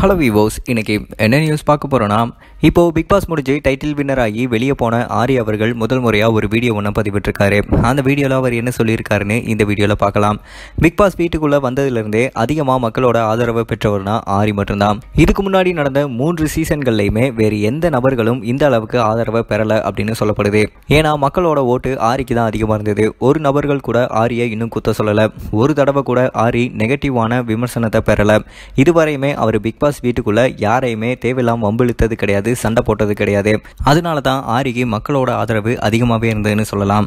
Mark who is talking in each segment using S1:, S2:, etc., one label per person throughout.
S1: hello விவோஸ் இன்றைக்கி என்ன news பார்க்க போகிறோன்னா இப்போது பிக் பாஸ் முடிஞ்சு டைட்டில் வின்னர் ஆகி வெளியே போன ஆரி அவர்கள் முதல் முறையாக ஒரு வீடியோ ஒன்று பதிவிட்டிருக்காரு அந்த வீடியோவில் அவர் என்ன சொல்லியிருக்காருன்னு இந்த வீடியோவில் பார்க்கலாம் பிக் பாஸ் வீட்டுக்குள்ளே வந்ததுலேருந்தே அதிகமாக மக்களோட ஆதரவை பெற்றவர்னா ஆரி மட்டும்தான் இதுக்கு முன்னாடி நடந்த மூன்று சீசன்கள்லையுமே வேறு எந்த நபர்களும் இந்த அளவுக்கு ஆதரவை பெறலை அப்படின்னு சொல்லப்படுது ஏன்னா மக்களோட ஓட்டு ஆரிக்கு தான் அதிகமாக இருந்தது ஒரு நபர்கள் கூட ஆரியை இன்னும் குத்த சொல்லலை ஒரு தடவை கூட ஆரி நெகட்டிவான விமர்சனத்தை பெறலை இதுவரையுமே அவர் பிக் பாஸ் பாஸ் வீட்டுக்குள்ளே யாரையுமே தேவையில்லாமல் வம்பிழுத்தது கிடையாது சண்டை போட்டது கிடையாது அதனால தான் ஆரிக்கு மக்களோட ஆதரவு அதிகமாகவே இருந்ததுன்னு சொல்லலாம்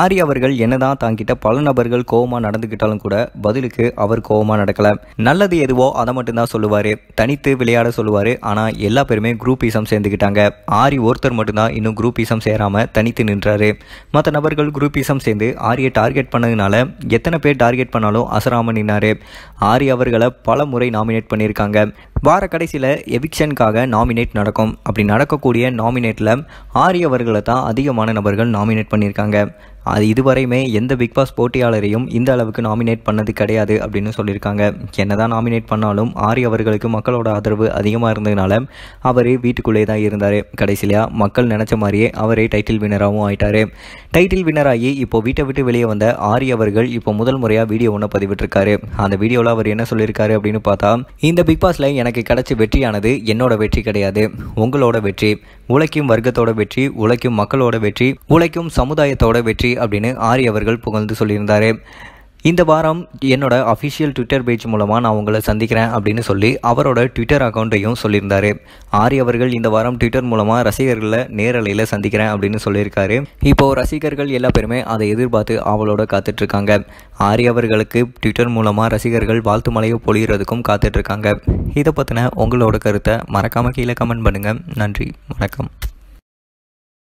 S1: ஆரி அவர்கள் என்னதான் தாங்கிட்ட பல நபர்கள் கோவமாக நடந்துக்கிட்டாலும் கூட பதிலுக்கு அவர் கோவமாக நடக்கல நல்லது எதுவோ அதை மட்டும்தான் சொல்லுவார் தனித்து விளையாட சொல்லுவார் ஆனால் எல்லா பேருமே குரூப் ஈசம் சேர்ந்துக்கிட்டாங்க ஆரி ஒருத்தர் மட்டும்தான் இன்னும் குரூப் ஈசம் சேராமல் தனித்து நின்றாரு மற்ற நபர்கள் குரூப் ஈசம் சேர்ந்து ஆரியை டார்கெட் பண்ணதுனால எத்தனை பேர் டார்கெட் பண்ணாலும் அசராமல் நின்னாரு ஆரி அவர்களை பல முறை நாமினேட் பண்ணியிருக்காங்க வார கடைசியில் எவிக்ஷனுக்காக நாமினேட் நடக்கும் அப்படி நடக்கக்கூடிய நாமினேட்டில் ஆரி அவர்களை தான் அதிகமான நபர்கள் நாமினேட் பண்ணியிருக்காங்க அது இதுவரையுமே எந்த பிக் பாஸ் போட்டியாளரையும் இந்த அளவுக்கு நாமினேட் பண்ணது கிடையாது அப்படின்னு சொல்லியிருக்காங்க என்னதான் நாமினேட் பண்ணாலும் ஆரி அவர்களுக்கு மக்களோட ஆதரவு அதிகமாக இருந்ததுனால அவர் வீட்டுக்குள்ளே தான் இருந்தார் கடைசியாக மக்கள் நினச்ச மாதிரியே அவரே டைட்டில் வினராகவும் ஆயிட்டார் டைட்டில் வினராகி இப்போ வீட்டை விட்டு வெளியே வந்த ஆரி அவர்கள் இப்போ முதல் முறையாக வீடியோ ஒன்று பதிவிட்டிருக்காரு அந்த வீடியோவில் அவர் என்ன சொல்லியிருக்காரு அப்படின்னு பார்த்தா இந்த பிக் பாஸில் எனக்கு கிடைச்ச வெற்றியானது என்னோட வெற்றி கிடையாது உங்களோட வெற்றி உழைக்கும் வர்க்கத்தோட வெற்றி உழைக்கும் மக்களோட வெற்றி உழைக்கும் சமுதாயத்தோட வெற்றி அப்படின்னு ஆரி அவர்கள் புகழ்ந்து சொல்லியிருந்தார் இந்த வாரம் என்னோட அஃபிஷியல் ட்விட்டர் பேஜ் மூலமாக நான் உங்களை சந்திக்கிறேன் அப்படின்னு சொல்லி அவரோட ட்விட்டர் அக்கௌண்ட்டையும் சொல்லியிருந்தார் ஆரி அவர்கள் இந்த வாரம் ட்விட்டர் மூலமாக ரசிகர்களை நேரலையில் சந்திக்கிறேன் அப்படின்னு சொல்லியிருக்காரு இப்போது ரசிகர்கள் எல்லா பேருமே அதை எதிர்பார்த்து அவளோட காத்துட்ருக்காங்க ஆரி அவர்களுக்கு ட்விட்டர் மூலமாக ரசிகர்கள் வாழ்த்து மலையை பொழிகிறதுக்கும் காத்துட்ருக்காங்க இதை பற்றின உங்களோட கருத்தை மறக்காமல் கீழே கமெண்ட் பண்ணுங்கள் நன்றி வணக்கம்